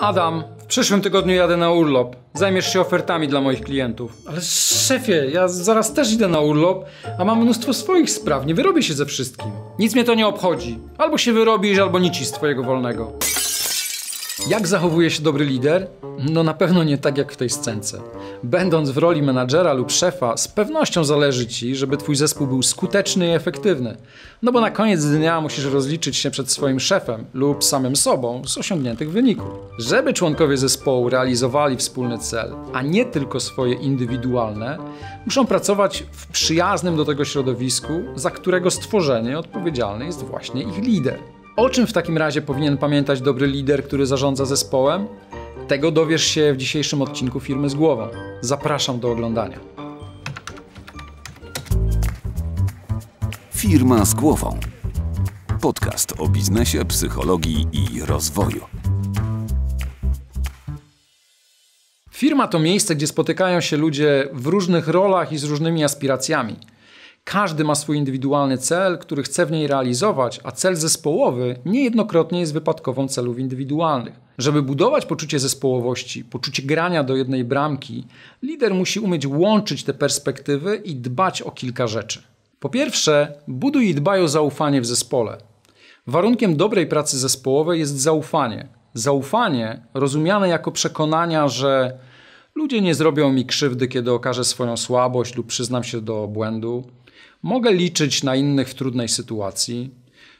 Adam, w przyszłym tygodniu jadę na urlop. Zajmiesz się ofertami dla moich klientów. Ale szefie, ja zaraz też idę na urlop, a mam mnóstwo swoich spraw, nie wyrobię się ze wszystkim. Nic mnie to nie obchodzi. Albo się wyrobisz, albo nic z twojego wolnego. Jak zachowuje się dobry lider? No na pewno nie tak jak w tej scence. Będąc w roli menadżera lub szefa, z pewnością zależy ci, żeby twój zespół był skuteczny i efektywny. No bo na koniec dnia musisz rozliczyć się przed swoim szefem lub samym sobą z osiągniętych wyników. Żeby członkowie zespołu realizowali wspólny cel, a nie tylko swoje indywidualne, muszą pracować w przyjaznym do tego środowisku, za którego stworzenie odpowiedzialny jest właśnie ich lider. O czym w takim razie powinien pamiętać dobry lider, który zarządza zespołem? Tego dowiesz się w dzisiejszym odcinku Firmy z Głową. Zapraszam do oglądania. Firma z Głową. Podcast o biznesie, psychologii i rozwoju. Firma to miejsce, gdzie spotykają się ludzie w różnych rolach i z różnymi aspiracjami. Każdy ma swój indywidualny cel, który chce w niej realizować, a cel zespołowy niejednokrotnie jest wypadkową celów indywidualnych. Żeby budować poczucie zespołowości, poczucie grania do jednej bramki, lider musi umieć łączyć te perspektywy i dbać o kilka rzeczy. Po pierwsze, buduj i dbaj o zaufanie w zespole. Warunkiem dobrej pracy zespołowej jest zaufanie. Zaufanie rozumiane jako przekonania, że ludzie nie zrobią mi krzywdy, kiedy okażę swoją słabość lub przyznam się do błędu Mogę liczyć na innych w trudnej sytuacji.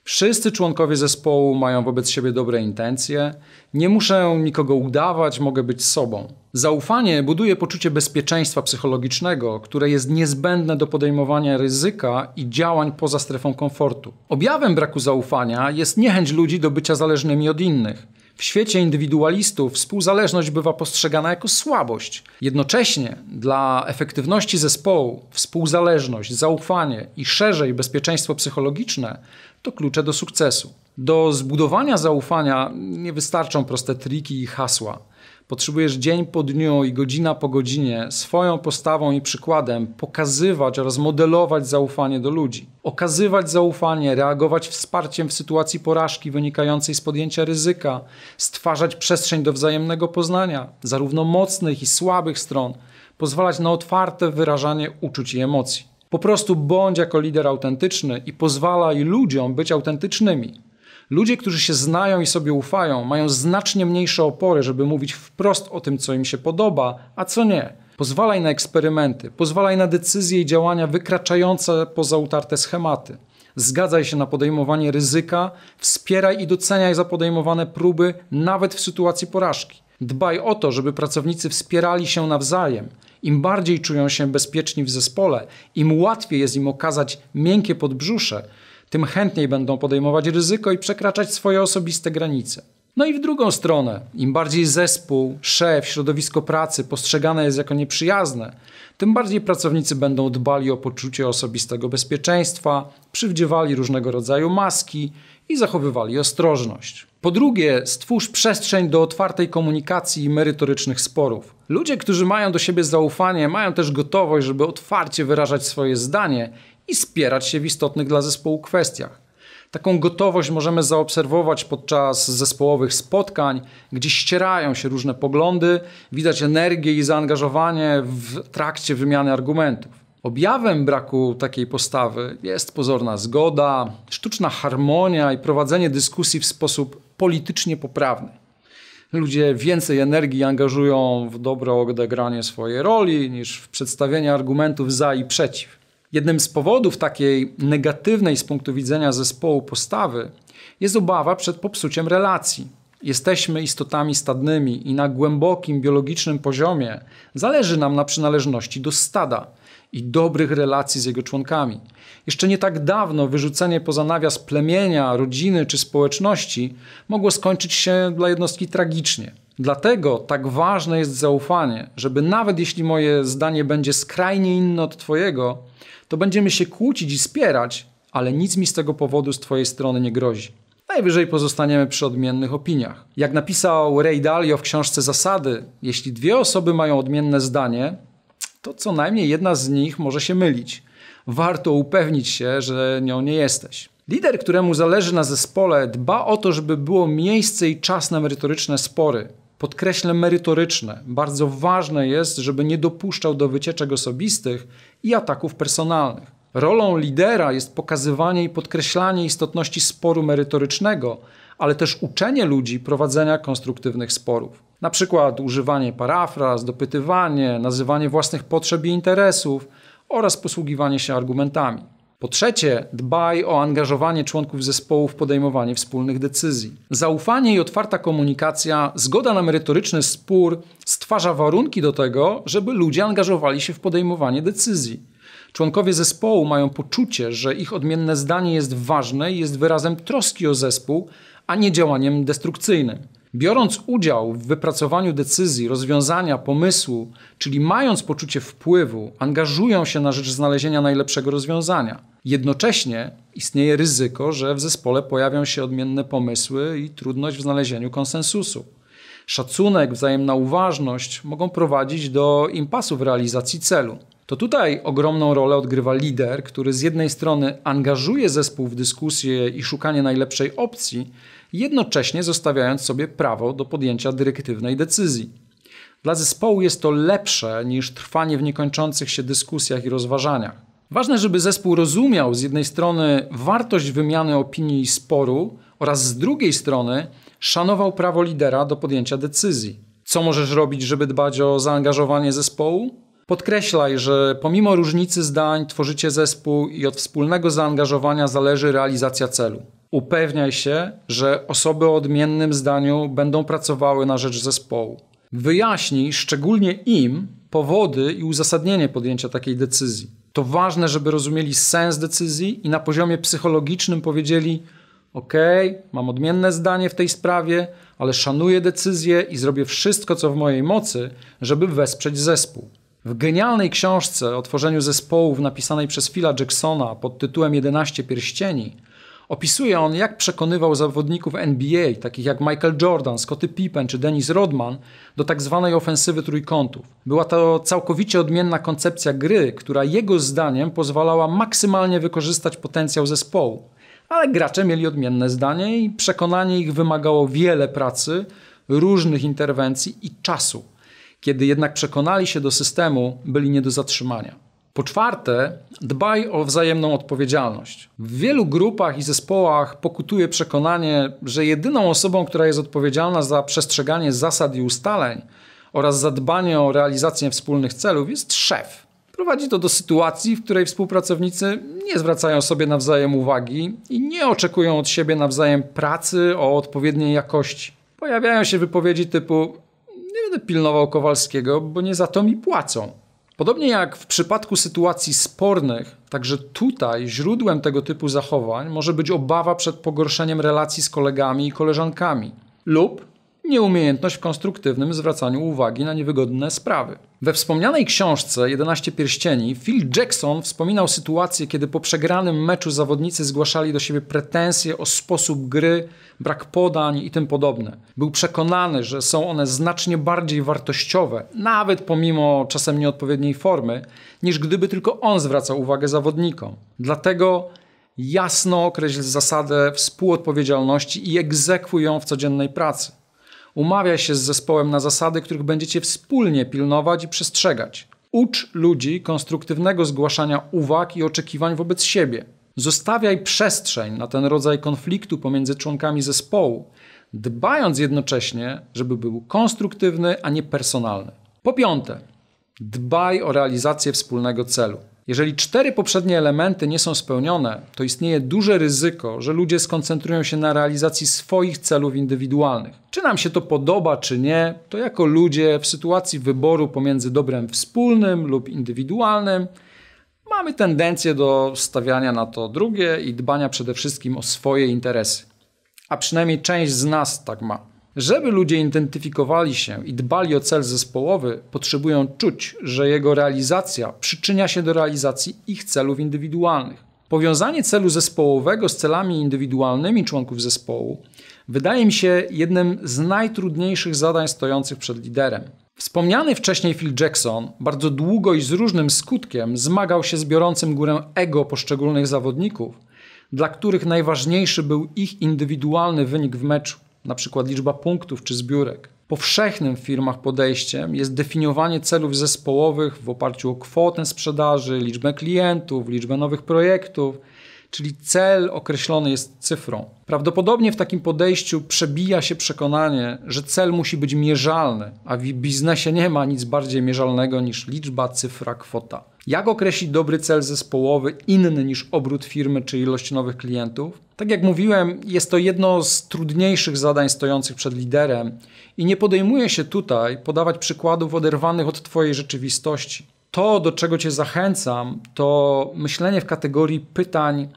Wszyscy członkowie zespołu mają wobec siebie dobre intencje. Nie muszę nikogo udawać, mogę być sobą. Zaufanie buduje poczucie bezpieczeństwa psychologicznego, które jest niezbędne do podejmowania ryzyka i działań poza strefą komfortu. Objawem braku zaufania jest niechęć ludzi do bycia zależnymi od innych. W świecie indywidualistów współzależność bywa postrzegana jako słabość. Jednocześnie dla efektywności zespołu współzależność, zaufanie i szerzej bezpieczeństwo psychologiczne to klucze do sukcesu. Do zbudowania zaufania nie wystarczą proste triki i hasła. Potrzebujesz dzień po dniu i godzina po godzinie swoją postawą i przykładem pokazywać oraz modelować zaufanie do ludzi. Okazywać zaufanie, reagować wsparciem w sytuacji porażki wynikającej z podjęcia ryzyka, stwarzać przestrzeń do wzajemnego poznania, zarówno mocnych i słabych stron, pozwalać na otwarte wyrażanie uczuć i emocji. Po prostu bądź jako lider autentyczny i pozwalaj ludziom być autentycznymi. Ludzie, którzy się znają i sobie ufają, mają znacznie mniejsze opory, żeby mówić wprost o tym, co im się podoba, a co nie. Pozwalaj na eksperymenty, pozwalaj na decyzje i działania wykraczające poza utarte schematy. Zgadzaj się na podejmowanie ryzyka, wspieraj i doceniaj za podejmowane próby, nawet w sytuacji porażki. Dbaj o to, żeby pracownicy wspierali się nawzajem. Im bardziej czują się bezpieczni w zespole, im łatwiej jest im okazać miękkie podbrzusze, tym chętniej będą podejmować ryzyko i przekraczać swoje osobiste granice. No i w drugą stronę, im bardziej zespół, szef, środowisko pracy postrzegane jest jako nieprzyjazne, tym bardziej pracownicy będą dbali o poczucie osobistego bezpieczeństwa, przywdziewali różnego rodzaju maski i zachowywali ostrożność. Po drugie, stwórz przestrzeń do otwartej komunikacji i merytorycznych sporów. Ludzie, którzy mają do siebie zaufanie, mają też gotowość, żeby otwarcie wyrażać swoje zdanie i spierać się w istotnych dla zespołu kwestiach. Taką gotowość możemy zaobserwować podczas zespołowych spotkań, gdzie ścierają się różne poglądy, widać energię i zaangażowanie w trakcie wymiany argumentów. Objawem braku takiej postawy jest pozorna zgoda, sztuczna harmonia i prowadzenie dyskusji w sposób politycznie poprawny. Ludzie więcej energii angażują w dobre odegranie swojej roli niż w przedstawienie argumentów za i przeciw. Jednym z powodów takiej negatywnej z punktu widzenia zespołu postawy jest obawa przed popsuciem relacji. Jesteśmy istotami stadnymi i na głębokim biologicznym poziomie zależy nam na przynależności do stada i dobrych relacji z jego członkami. Jeszcze nie tak dawno wyrzucenie poza nawias plemienia, rodziny czy społeczności mogło skończyć się dla jednostki tragicznie. Dlatego tak ważne jest zaufanie, żeby nawet jeśli moje zdanie będzie skrajnie inne od Twojego, to będziemy się kłócić i spierać, ale nic mi z tego powodu z Twojej strony nie grozi najwyżej pozostaniemy przy odmiennych opiniach. Jak napisał Ray Dalio w książce Zasady, jeśli dwie osoby mają odmienne zdanie, to co najmniej jedna z nich może się mylić. Warto upewnić się, że nią nie jesteś. Lider, któremu zależy na zespole, dba o to, żeby było miejsce i czas na merytoryczne spory. Podkreślę merytoryczne. Bardzo ważne jest, żeby nie dopuszczał do wycieczek osobistych i ataków personalnych. Rolą lidera jest pokazywanie i podkreślanie istotności sporu merytorycznego, ale też uczenie ludzi prowadzenia konstruktywnych sporów. Na przykład używanie parafraz, dopytywanie, nazywanie własnych potrzeb i interesów oraz posługiwanie się argumentami. Po trzecie, dbaj o angażowanie członków zespołu w podejmowanie wspólnych decyzji. Zaufanie i otwarta komunikacja, zgoda na merytoryczny spór stwarza warunki do tego, żeby ludzie angażowali się w podejmowanie decyzji. Członkowie zespołu mają poczucie, że ich odmienne zdanie jest ważne i jest wyrazem troski o zespół, a nie działaniem destrukcyjnym. Biorąc udział w wypracowaniu decyzji, rozwiązania, pomysłu, czyli mając poczucie wpływu, angażują się na rzecz znalezienia najlepszego rozwiązania. Jednocześnie istnieje ryzyko, że w zespole pojawią się odmienne pomysły i trudność w znalezieniu konsensusu. Szacunek, wzajemna uważność mogą prowadzić do impasu w realizacji celu to tutaj ogromną rolę odgrywa lider, który z jednej strony angażuje zespół w dyskusję i szukanie najlepszej opcji, jednocześnie zostawiając sobie prawo do podjęcia dyrektywnej decyzji. Dla zespołu jest to lepsze niż trwanie w niekończących się dyskusjach i rozważaniach. Ważne, żeby zespół rozumiał z jednej strony wartość wymiany opinii i sporu oraz z drugiej strony szanował prawo lidera do podjęcia decyzji. Co możesz robić, żeby dbać o zaangażowanie zespołu? Podkreślaj, że pomimo różnicy zdań tworzycie zespół i od wspólnego zaangażowania zależy realizacja celu. Upewniaj się, że osoby o odmiennym zdaniu będą pracowały na rzecz zespołu. Wyjaśnij szczególnie im powody i uzasadnienie podjęcia takiej decyzji. To ważne, żeby rozumieli sens decyzji i na poziomie psychologicznym powiedzieli: OK, mam odmienne zdanie w tej sprawie, ale szanuję decyzję i zrobię wszystko, co w mojej mocy, żeby wesprzeć zespół. W genialnej książce o tworzeniu zespołów napisanej przez Phila Jacksona pod tytułem 11 pierścieni opisuje on, jak przekonywał zawodników NBA, takich jak Michael Jordan, Scottie Pippen czy Dennis Rodman, do tak zwanej ofensywy trójkątów. Była to całkowicie odmienna koncepcja gry, która jego zdaniem pozwalała maksymalnie wykorzystać potencjał zespołu. Ale gracze mieli odmienne zdanie i przekonanie ich wymagało wiele pracy, różnych interwencji i czasu. Kiedy jednak przekonali się do systemu, byli nie do zatrzymania. Po czwarte, dbaj o wzajemną odpowiedzialność. W wielu grupach i zespołach pokutuje przekonanie, że jedyną osobą, która jest odpowiedzialna za przestrzeganie zasad i ustaleń oraz zadbanie o realizację wspólnych celów jest szef. Prowadzi to do sytuacji, w której współpracownicy nie zwracają sobie nawzajem uwagi i nie oczekują od siebie nawzajem pracy o odpowiedniej jakości. Pojawiają się wypowiedzi typu: będę pilnował Kowalskiego, bo nie za to mi płacą. Podobnie jak w przypadku sytuacji spornych, także tutaj źródłem tego typu zachowań może być obawa przed pogorszeniem relacji z kolegami i koleżankami lub nieumiejętność w konstruktywnym zwracaniu uwagi na niewygodne sprawy. We wspomnianej książce 11 pierścieni Phil Jackson wspominał sytuację, kiedy po przegranym meczu zawodnicy zgłaszali do siebie pretensje o sposób gry, brak podań i tym podobne. Był przekonany, że są one znacznie bardziej wartościowe, nawet pomimo czasem nieodpowiedniej formy, niż gdyby tylko on zwracał uwagę zawodnikom. Dlatego jasno określ zasadę współodpowiedzialności i egzekwuj ją w codziennej pracy. Umawia się z zespołem na zasady, których będziecie wspólnie pilnować i przestrzegać. Ucz ludzi konstruktywnego zgłaszania uwag i oczekiwań wobec siebie. Zostawiaj przestrzeń na ten rodzaj konfliktu pomiędzy członkami zespołu, dbając jednocześnie, żeby był konstruktywny, a nie personalny. Po piąte, dbaj o realizację wspólnego celu. Jeżeli cztery poprzednie elementy nie są spełnione, to istnieje duże ryzyko, że ludzie skoncentrują się na realizacji swoich celów indywidualnych. Czy nam się to podoba, czy nie, to jako ludzie w sytuacji wyboru pomiędzy dobrem wspólnym lub indywidualnym, mamy tendencję do stawiania na to drugie i dbania przede wszystkim o swoje interesy. A przynajmniej część z nas tak ma. Żeby ludzie identyfikowali się i dbali o cel zespołowy, potrzebują czuć, że jego realizacja przyczynia się do realizacji ich celów indywidualnych. Powiązanie celu zespołowego z celami indywidualnymi członków zespołu wydaje mi się jednym z najtrudniejszych zadań stojących przed liderem. Wspomniany wcześniej Phil Jackson bardzo długo i z różnym skutkiem zmagał się z biorącym górę ego poszczególnych zawodników, dla których najważniejszy był ich indywidualny wynik w meczu na przykład liczba punktów czy zbiórek. Powszechnym w firmach podejściem jest definiowanie celów zespołowych w oparciu o kwotę sprzedaży, liczbę klientów, liczbę nowych projektów, czyli cel określony jest cyfrą. Prawdopodobnie w takim podejściu przebija się przekonanie, że cel musi być mierzalny, a w biznesie nie ma nic bardziej mierzalnego niż liczba, cyfra, kwota. Jak określić dobry cel zespołowy inny niż obrót firmy czy ilość nowych klientów? Tak jak mówiłem, jest to jedno z trudniejszych zadań stojących przed liderem i nie podejmuję się tutaj podawać przykładów oderwanych od Twojej rzeczywistości. To, do czego Cię zachęcam, to myślenie w kategorii pytań,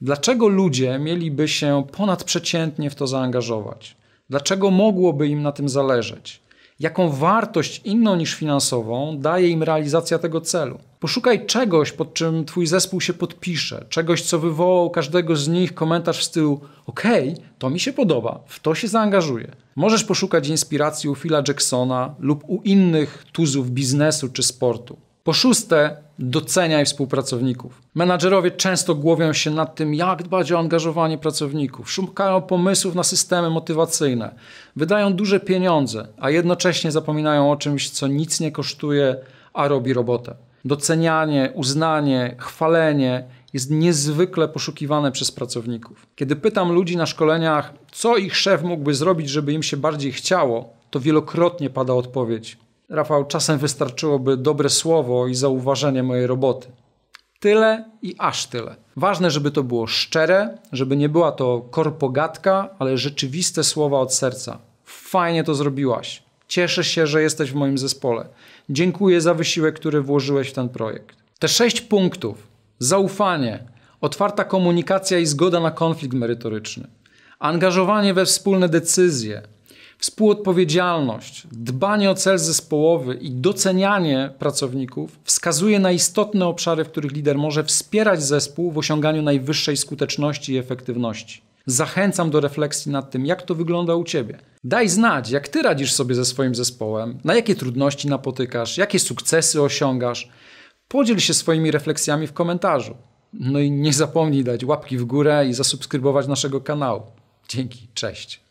dlaczego ludzie mieliby się ponadprzeciętnie w to zaangażować? Dlaczego mogłoby im na tym zależeć? Jaką wartość inną niż finansową daje im realizacja tego celu? Poszukaj czegoś, pod czym twój zespół się podpisze, czegoś, co wywołał każdego z nich komentarz w stylu: Okej, okay, to mi się podoba, w to się zaangażuję. Możesz poszukać inspiracji u Phila Jacksona lub u innych tuzów biznesu czy sportu. Po szóste, doceniaj współpracowników. Menadżerowie często głowią się nad tym, jak dbać o angażowanie pracowników, szukają pomysłów na systemy motywacyjne, wydają duże pieniądze, a jednocześnie zapominają o czymś, co nic nie kosztuje, a robi robotę. Docenianie, uznanie, chwalenie jest niezwykle poszukiwane przez pracowników. Kiedy pytam ludzi na szkoleniach, co ich szef mógłby zrobić, żeby im się bardziej chciało, to wielokrotnie pada odpowiedź: Rafał, czasem wystarczyłoby dobre słowo i zauważenie mojej roboty. Tyle i aż tyle. Ważne, żeby to było szczere, żeby nie była to korpogatka, ale rzeczywiste słowa od serca. Fajnie to zrobiłaś. Cieszę się, że jesteś w moim zespole. Dziękuję za wysiłek, który włożyłeś w ten projekt. Te sześć punktów: zaufanie, otwarta komunikacja i zgoda na konflikt merytoryczny, angażowanie we wspólne decyzje, współodpowiedzialność, dbanie o cel zespołowy i docenianie pracowników wskazuje na istotne obszary, w których lider może wspierać zespół w osiąganiu najwyższej skuteczności i efektywności. Zachęcam do refleksji nad tym, jak to wygląda u ciebie. Daj znać, jak ty radzisz sobie ze swoim zespołem, na jakie trudności napotykasz, jakie sukcesy osiągasz. Podziel się swoimi refleksjami w komentarzu. No i nie zapomnij dać łapki w górę i zasubskrybować naszego kanału. Dzięki, cześć.